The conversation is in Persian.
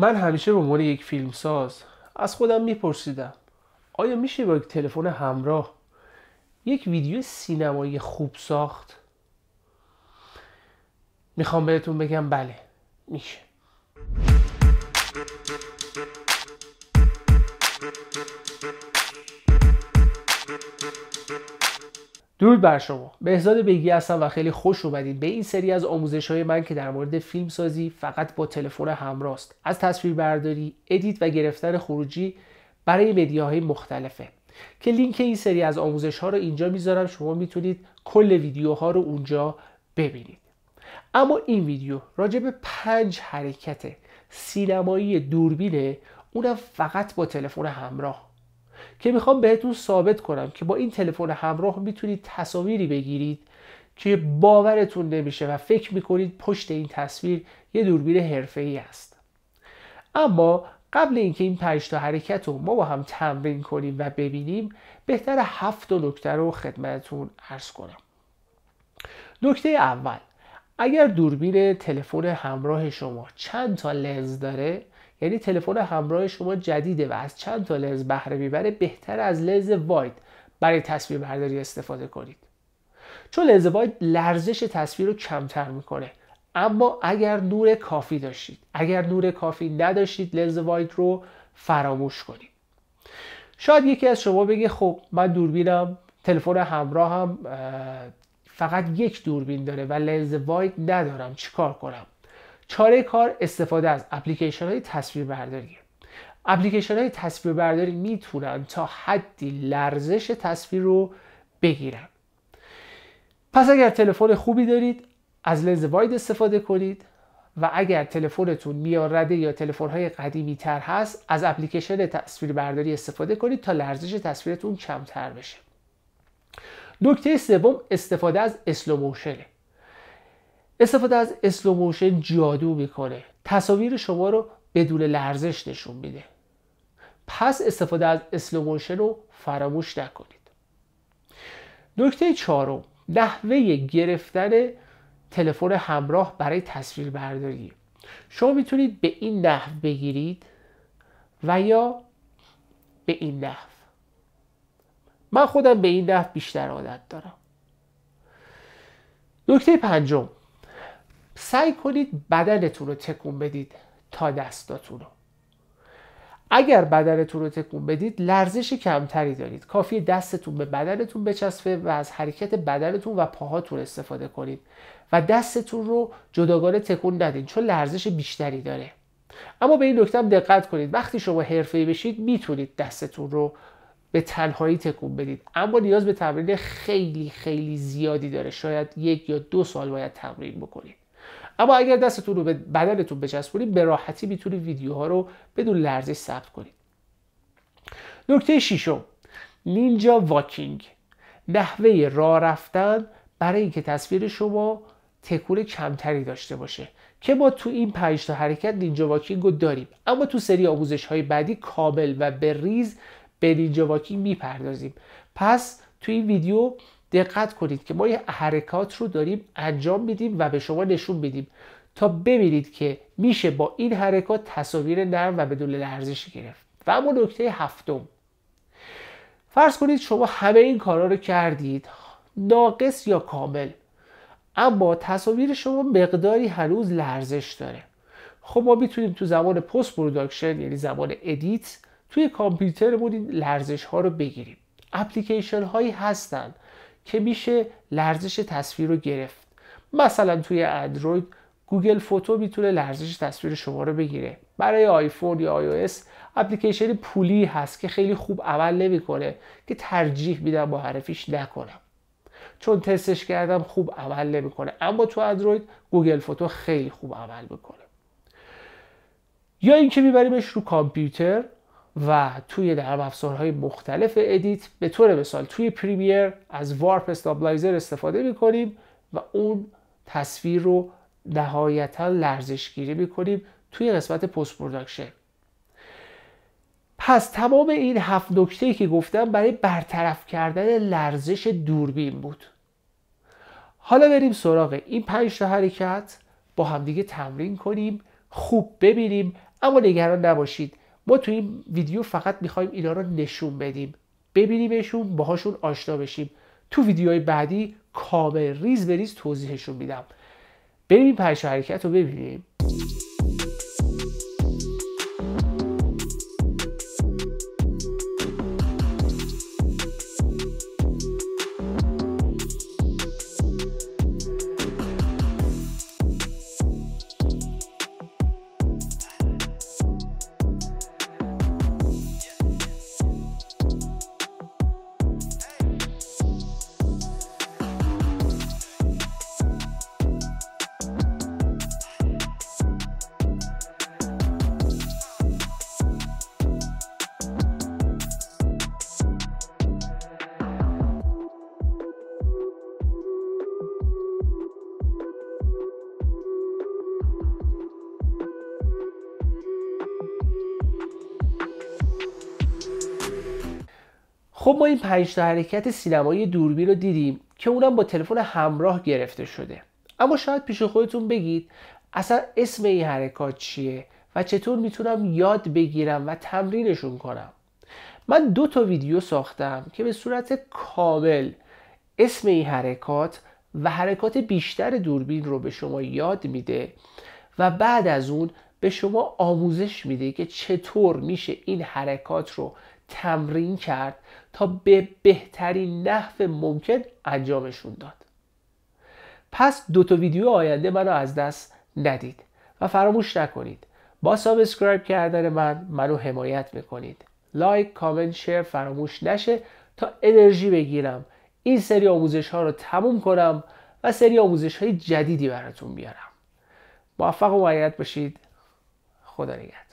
من همیشه به عنوان یک فیلمساز از خودم میپرسیدم آیا میشه با یک تلفن همراه یک ویدیو سینمایی خوب ساخت میخوام بهتون بگم بله میشه درود بر شما بهزاد بگی هستم و خیلی خوش اومدید به این سری از آموزش های من که در مورد فیلم سازی فقط با تلفن همراست از تصویر برداری، ادیت و گرفتن خروجی برای مدیاهای مختلفه که لینک این سری از آموزش ها رو اینجا میذارم شما میتونید کل ویدیوها رو اونجا ببینید اما این ویدیو راجع به پنج حرکت سینمایی دوربینه اونم فقط با تلفن همراه که میخوام بهتون ثابت کنم که با این تلفن همراه میتونید تصاویری بگیرید که باورتون نمیشه و فکر میکنید پشت این تصویر یه دوربین ای است اما قبل اینکه این پنج تا حرکت رو ما با هم تمرین کنیم و ببینیم بهتر هفت نکته رو خدمتتون عرض کنم نکته اول اگر دوربین تلفن همراه شما چند تا لنز داره یعنی تلفن همراه شما جدیده و از چند تا لنز بهره میبره بهتر از لنز واید برای تصویر برداری استفاده کنید چون لنز واید لرزش تصویر رو کمتر میکنه اما اگر نور کافی داشتید اگر نور کافی نداشتید لنز واید رو فراموش کنید شاید یکی از شما بگه خب من دوربینم تلفن همراه هم فقط یک دوربین داره و لنز واید ندارم چیکار کنم چاره کار استفاده از اپلیکیشن های تصویر برداری اپلیکیشن های تصویر برداری میتونن تا حدی لرزش تصویر رو بگیرن پس اگر تلفن خوبی دارید از لنز واید استفاده کنید و اگر تلفنتون میان رده یا تلفن های قدیمی تر هست از اپلیکیشن تصویر برداری استفاده کنید تا لرزش تصویرتون کمتر بشه نکته سوم استفاده از اسلوموشنه استفاده از اسلوموشن جادو میکنه تصاویر شما رو بدون لرزش نشون میده پس استفاده از اسلوموشن رو فراموش نکنید نکته چهارم نحوه گرفتن تلفن همراه برای تصویر برداری شما میتونید به این نحو بگیرید و یا به این نحو من خودم به این نحو بیشتر عادت دارم نکته پنجم سعی کنید بدنتون رو تکون بدید تا دستاتون رو اگر بدنتون رو تکون بدید لرزش کمتری دارید کافی دستتون به بدنتون بچسبه و از حرکت بدنتون و پاهاتون استفاده کنید و دستتون رو جداگانه تکون ندین چون لرزش بیشتری داره اما به این نکته دقت کنید وقتی شما حرفه‌ای بشید میتونید دستتون رو به تنهایی تکون بدید اما نیاز به تمرین خیلی خیلی زیادی داره شاید یک یا دو سال باید تمرین بکنید اما اگر دستتون رو به بدنتون بچسبونید به راحتی میتونید ویدیوها رو بدون لرزش ثبت کنید نکته شیشم نینجا واکینگ نحوه راه رفتن برای اینکه تصویر شما تکون کمتری داشته باشه که ما تو این پنج تا حرکت نینجا واکینگ رو داریم اما تو سری آموزش های بعدی کامل و به ریز به نینجا واکینگ میپردازیم پس تو این ویدیو دقت کنید که ما یه حرکات رو داریم انجام میدیم و به شما نشون میدیم تا ببینید که میشه با این حرکات تصاویر نرم و بدون لرزش گرفت و اما نکته هفتم فرض کنید شما همه این کارا رو کردید ناقص یا کامل اما تصاویر شما مقداری هنوز لرزش داره خب ما میتونیم تو زمان پست پروداکشن یعنی زمان ادیت توی کامپیوترمون این لرزش ها رو بگیریم اپلیکیشن هایی هستند. که میشه لرزش تصویر رو گرفت مثلا توی اندروید گوگل فوتو میتونه لرزش تصویر شما رو بگیره برای آیفون یا آی اپلیکیشن پولی هست که خیلی خوب عمل نمیکنه که ترجیح میدم معرفیش نکنم چون تستش کردم خوب عمل نمیکنه اما تو اندروید گوگل فوتو خیلی خوب عمل میکنه یا اینکه میبریمش رو کامپیوتر و توی در افزارهای مختلف ادیت به طور مثال توی پریمیر از وارپ استابلایزر استفاده میکنیم و اون تصویر رو نهایتا لرزشگیری میکنیم توی قسمت پست پروداکشن پس تمام این هفت نکته که گفتم برای برطرف کردن لرزش دوربین بود حالا بریم سراغ این پنج تا حرکت با همدیگه تمرین کنیم خوب ببینیم اما نگران نباشید ما تو این ویدیو فقط میخوایم اینا رو نشون بدیم ببینیمشون باهاشون آشنا بشیم تو ویدیوهای بعدی کامل ریز به ریز توضیحشون میدم بریم این حرکت رو ببینیم خب ما این پنج تا حرکت سینمایی دوربین رو دیدیم که اونم با تلفن همراه گرفته شده اما شاید پیش خودتون بگید اصلا اسم این حرکات چیه و چطور میتونم یاد بگیرم و تمرینشون کنم من دو تا ویدیو ساختم که به صورت کامل اسم این حرکات و حرکات بیشتر دوربین رو به شما یاد میده و بعد از اون به شما آموزش میده که چطور میشه این حرکات رو تمرین کرد تا به بهترین نحو ممکن انجامشون داد پس دو تا ویدیو آینده منو از دست ندید و فراموش نکنید با سابسکرایب کردن من منو حمایت میکنید لایک کامنت شیر فراموش نشه تا انرژی بگیرم این سری آموزش ها رو تموم کنم و سری آموزش های جدیدی براتون بیارم موفق و معید باشید خدا نگهدار